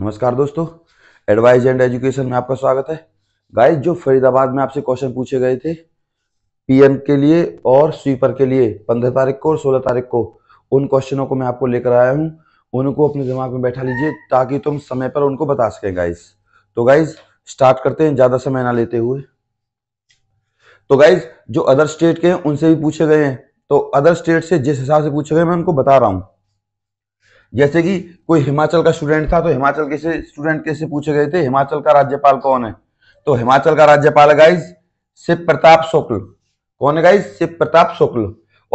नमस्कार दोस्तों advise and education में आपका स्वागत है गाइस जो फरीदाबाद में आपसे क्वेश्चन पूछे गए थे पीएम के लिए और स्वीपर के लिए पंद्रह तारीख को और सोलह तारीख को उन क्वेश्चनों को मैं आपको लेकर आया हूँ उनको अपने दिमाग में बैठा लीजिए ताकि तुम समय पर उनको बता सके गाइस तो गाइज स्टार्ट करते हैं ज़्यादा समय ना लेते हुए तो गाइज जो अदर स्टेट के हैं उनसे भी पूछे गए हैं तो अदर स्टेट से जिस हिसाब से पूछे गए मैं उनको बता रहा हूँ जैसे कि कोई हिमाचल का स्टूडेंट था तो हिमाचल के स्टूडेंट के से पूछे गए थे हिमाचल का राज्यपाल कौन है तो हिमाचल का राज्यपाल है गाइज शिव प्रताप शुक्ल कौन है गाइज शिव प्रताप शुक्ल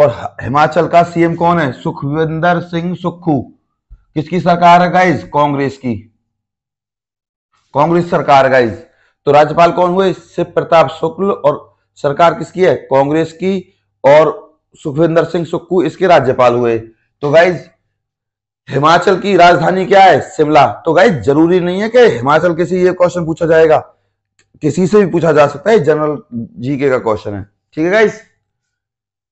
और हिमाचल का सीएम कौन है सुखविंदर सिंह सुक्खू किसकी सरकार है गाइज कांग्रेस की कांग्रेस सरकार गाइज तो राज्यपाल कौन हुए शिव प्रताप शुक्ल और सरकार किसकी है कांग्रेस की और सुखविंदर सिंह सुक्खू इसके राज्यपाल हुए तो गाइज हिमाचल की राजधानी क्या है शिमला तो गाइज जरूरी नहीं है कि हिमाचल के ये क्वेश्चन पूछा जाएगा किसी से भी पूछा जा सकता है जनरल जीके का क्वेश्चन है ठीक है गाइज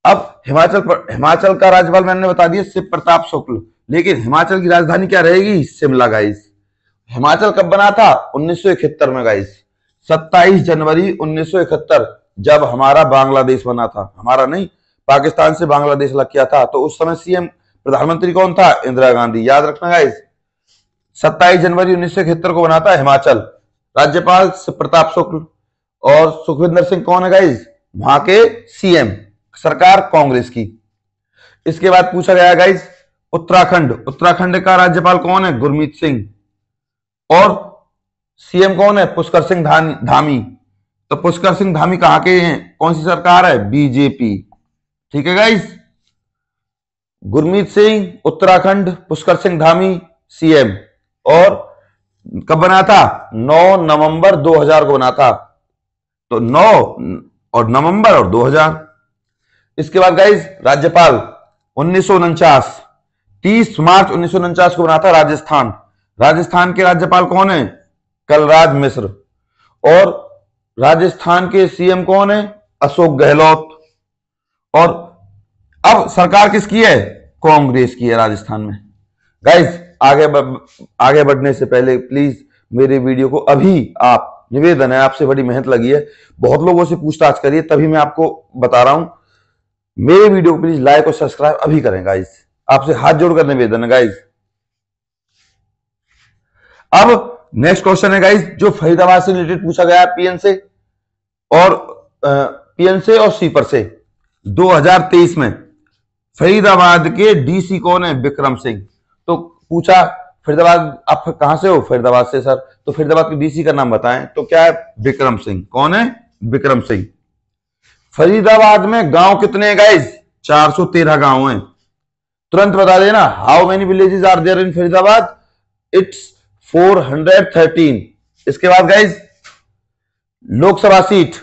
अब हिमाचल पर हिमाचल का राज्यपाल मैंने बता दिया शिव प्रताप शुक्ल लेकिन हिमाचल की राजधानी क्या रहेगी शिमला गाइस हिमाचल कब बना था उन्नीस में गाइस 27 जनवरी उन्नीस जब हमारा बांग्लादेश बना था हमारा नहीं पाकिस्तान से बांग्लादेश लग गया था तो उस समय सीएम प्रधानमंत्री कौन था इंदिरा गांधी याद रखना गाइस सत्ताईस जनवरी उन्नीस को बनाता है हिमाचल राज्यपाल प्रताप शुक्ल और सुखविंदर सिंह कौन है गाइस वहां के सीएम सरकार कांग्रेस की इसके बाद पूछा गया गाइस उत्तराखंड उत्तराखंड का राज्यपाल कौन है गुरमीत सिंह और सीएम कौन है पुष्कर सिंह धामी तो पुष्कर सिंह धामी कहा के हैं कौन सी सरकार है बीजेपी ठीक है गाइस गुरमीत सिंह उत्तराखंड पुष्कर सिंह धामी सीएम और कब बना था 9 नवंबर 2000 को बना था तो 9 और नवंबर और 2000 इसके बाद गाइज राज्यपाल उन्नीस 30 मार्च उन्नीस को बना था राजस्थान राजस्थान के राज्यपाल कौन है कलराज मिश्र और राजस्थान के सीएम कौन है अशोक गहलोत और अब सरकार किसकी है कांग्रेस की है राजस्थान में गाइस आगे ब, आगे बढ़ने से पहले प्लीज मेरे वीडियो को अभी आप निवेदन है आपसे बड़ी मेहनत लगी है बहुत लोगों से पूछताछ करिए तभी मैं आपको बता रहा हूं मेरे वीडियो को प्लीज लाइक और सब्सक्राइब अभी करें गाइस आपसे हाथ जोड़कर निवेदन है गाइस अब नेक्स्ट क्वेश्चन है गाइस जो फरीदाबाद से रिलेटेड पूछा गया पीएन से और पीएन से और सीपर से 2023 में फरीदाबाद के डीसी कौन है विक्रम सिंह तो पूछा फरीदाबाद आप कहां से हो फरीदाबाद से सर तो फरीदाबाद के डीसी का नाम बताएं तो क्या है विक्रम सिंह कौन है विक्रम सिंह फरीदाबाद में गांव कितने हैं सौ तेरह गांव है तुरंत बता देना how many villages are there in Faridabad it's 413 इसके बाद गाइज लोकसभा सीट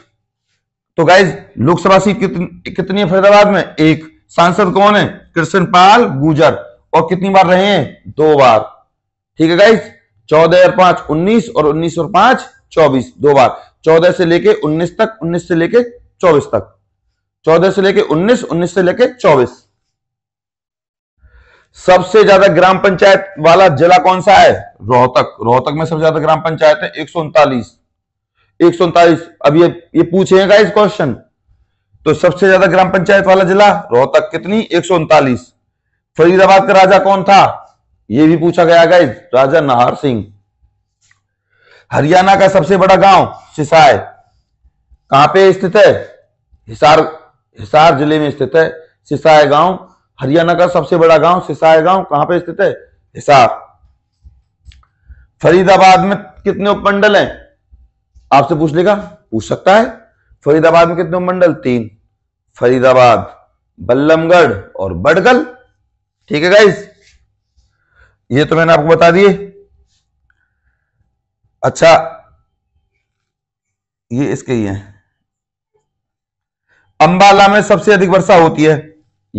तो गाइज लोकसभा सीट कितनी कितनी है फरीदाबाद में एक सांसद कौन है कृष्ण पाल गुजर और कितनी बार रहे हैं दो बार ठीक है गाइस चौदह और पांच उन्नीस और उन्नीस और पांच चौबीस दो बार चौदह से लेके उन्नीस तक उन्नीस से लेके चौबीस तक चौदह से लेके उन्नीस उन्नीस से लेके चौबीस सबसे ज्यादा ग्राम पंचायत वाला जिला कौन सा है रोहतक रोहतक में सबसे ज्यादा ग्राम पंचायत है एक सौ उनतालीस एक सौ उनतालीस अब ये ये पूछे हैं गाइस क्वेश्चन तो सबसे ज्यादा ग्राम पंचायत वाला जिला रोहतक कितनी एक फरीदाबाद का राजा कौन था यह भी पूछा गया गाइज राजा नाहर सिंह हरियाणा का सबसे बड़ा गांव सिसाय कहां पे स्थित है हिसार हिसार जिले में स्थित है सिसाय गांव हरियाणा का सबसे बड़ा गांव सिसाय गांव कहां पे स्थित है हिसार फरीदाबाद में कितने उपमंडल हैं आपसे पूछ लेगा पूछ सकता है फरीदाबाद में कितने उपमंडल तीन फरीदाबाद बल्लमगढ़ और बडगल ठीक है गाइस ये तो मैंने आपको बता दिए अच्छा ये इसके ही है अंबाला में सबसे अधिक वर्षा होती है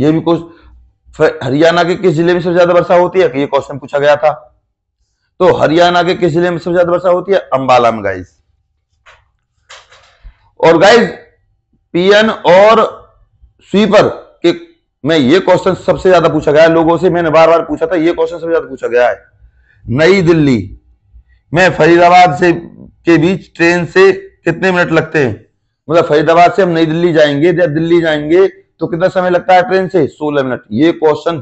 ये भी कुछ हरियाणा के किस जिले में सबसे ज्यादा वर्षा होती है कि ये क्वेश्चन पूछा गया था तो हरियाणा के किस जिले में सबसे ज्यादा वर्षा होती है अंबाला में गाइज और गाइज पीएन और स्वीपर के मैं ये क्वेश्चन सबसे ज्यादा पूछा गया है लोगों से मैंने बार बार पूछा था ये क्वेश्चन सबसे ज्यादा पूछा गया है नई दिल्ली में फरीदाबाद से के बीच ट्रेन से कितने मिनट लगते हैं मतलब फरीदाबाद से हम नई दिल्ली जाएंगे या दिल्ली जाएंगे तो कितना समय लगता है ट्रेन से सोलह मिनट ये क्वेश्चन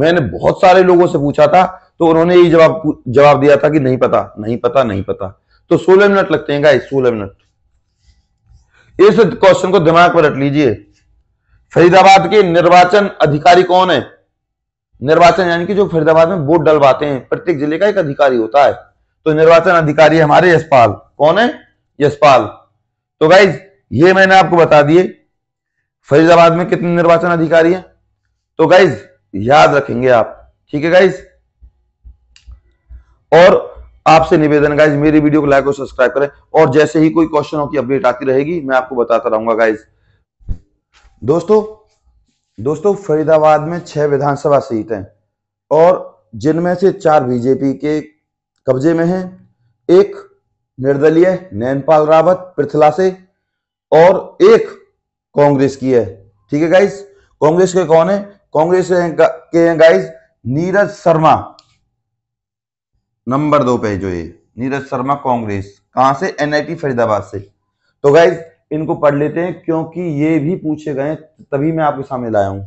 मैंने बहुत सारे लोगों से पूछा था तो उन्होंने यही जवाब जवाब दिया था कि नहीं पता नहीं पता नहीं पता तो सोलह मिनट लगते हैं गाइस सोलह मिनट इस क्वेश्चन को दिमाग पर रख लीजिए फरीदाबाद के निर्वाचन अधिकारी कौन है निर्वाचन यानी कि जो फरीदाबाद में वोट डलवाते हैं प्रत्येक जिले का एक अधिकारी होता है तो निर्वाचन अधिकारी हमारे यशपाल कौन है यशपाल तो गाइज ये मैंने आपको बता दिए फरीदाबाद में कितने निर्वाचन अधिकारी हैं तो गाइज याद रखेंगे आप ठीक है गाइज और आपसे निवेदन गाइज मेरी वीडियो को लाइक और सब्सक्राइब करें और जैसे ही कोई क्वेश्चनों की अपडेट आती रहेगी मैं आपको बताता रहूंगा गाइज दोस्तों दोस्तों फरीदाबाद में छह विधानसभा सीट हैं और जिनमें से चार बीजेपी के कब्जे में हैं एक निर्दलीय नैनपाल रावत पृथला से और एक कांग्रेस की है ठीक है गाइस कांग्रेस के कौन है कांग्रेस के हैं गाइस नीरज शर्मा नंबर दो पे जो ये नीरज शर्मा कांग्रेस कहां से एनआईटी फरीदाबाद से तो गाइज इनको पढ़ लेते हैं क्योंकि ये भी पूछे गए तभी मैं आपके सामने लाया हूं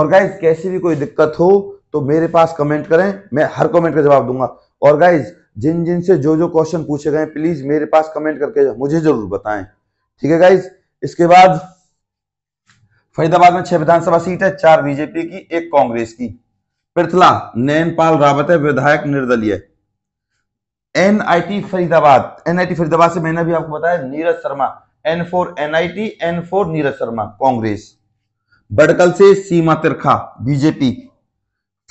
और गाइज कैसी भी कोई दिक्कत हो तो मेरे पास कमेंट करें मैं हर कमेंट का जवाब दूंगा और गाइज जिन जिन से जो जो क्वेश्चन पूछे गए प्लीज मेरे पास कमेंट करके मुझे जरूर बताएं ठीक है गाइज इसके बाद फरीदाबाद में छह विधानसभा सीट है चार बीजेपी की एक कांग्रेस की पृथला नैनपाल रावत है विधायक निर्दलीय एनआईटी फरीदाबाद एनआईटी फरीदाबाद से मैंने भी आपको बताया Neeraj Sharma N four NIT N four Neeraj Sharma Congress Badkhal से सीमा तिरखा बीजेपी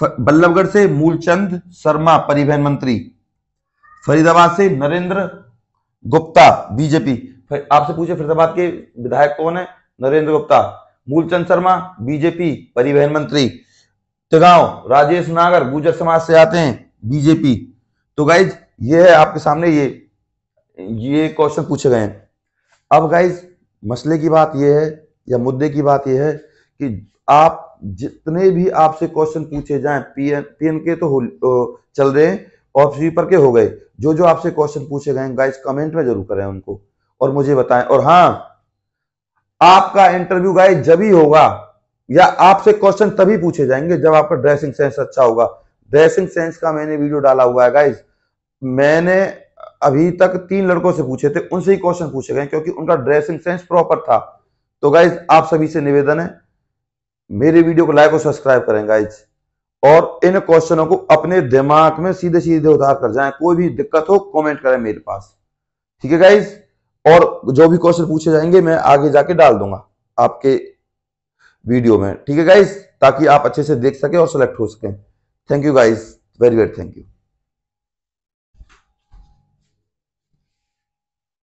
बल्लभगढ़ से मूलचंद शर्मा परिवहन मंत्री फरीदाबाद से नरेंद्र गुप्ता बीजेपी आपसे पूछे फरीदाबाद के विधायक कौन है नरेंद्र गुप्ता मूलचंद शर्मा बीजेपी परिवहन मंत्री तिगांव राजेश नागर गुजर समाज से आते हैं बीजेपी तो गाइज ये है आपके सामने ये ये क्वेश्चन पूछे गए हैं अब गाइज मसले की बात यह है या मुद्दे की बात यह है कि आप जितने भी आपसे क्वेश्चन पूछे जाएं पीएन पीएन के तो चल रहे हैं और स्वीपर के हो गए जो जो आपसे क्वेश्चन पूछे गए गाइज कमेंट में जरूर करें उनको और मुझे बताएं और हाँ आपका इंटरव्यू गाइज जब ही होगा या आपसे क्वेश्चन तभी पूछे जाएंगे जब आपका ड्रेसिंग सेंस अच्छा होगा ड्रेसिंग सेंस का मैंने वीडियो डाला हुआ है गाइज मैंने अभी तक तीन लड़कों से पूछे थे उनसे ही क्वेश्चन पूछे गए क्योंकि उनका ड्रेसिंग सेंस प्रॉपर था तो गाइज आप सभी से निवेदन है मेरे वीडियो को लाइक और सब्सक्राइब करें गाइज और इन क्वेश्चनों को अपने दिमाग में सीधे सीधे उधार कर जाएं कोई भी दिक्कत हो कमेंट करें मेरे पास ठीक है गाइज और जो भी क्वेश्चन पूछे जाएंगे मैं आगे जाके डाल दूंगा आपके वीडियो में ठीक है गाइज ताकि आप अच्छे से देख सके और सेलेक्ट हो सके thank you guys very very thank you